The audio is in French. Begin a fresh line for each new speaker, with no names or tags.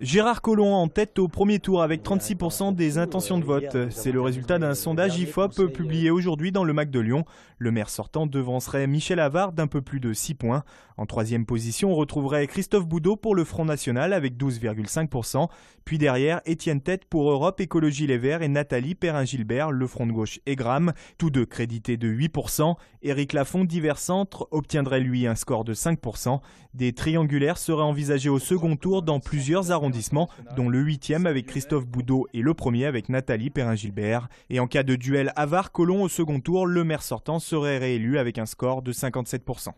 Gérard Collomb en tête au premier tour avec 36% des intentions de vote. C'est le résultat d'un sondage IFOP publié aujourd'hui dans le MAC de Lyon. Le maire sortant devancerait Michel Havard d'un peu plus de 6 points. En troisième position, on retrouverait Christophe Boudot pour le Front National avec 12,5%. Puis derrière, Étienne Tête pour Europe Écologie Les Verts et Nathalie Perrin-Gilbert, le Front de Gauche et Gram, tous deux crédités de 8%. Éric Lafont, divers centre, obtiendrait lui un score de 5%. Des triangulaires seraient envisagés au second tour dans plusieurs arrondissements dont le 8 avec Christophe Boudot et le premier avec Nathalie Perrin-Gilbert. Et en cas de duel avare-colon au second tour, le maire sortant serait réélu avec un score de 57%.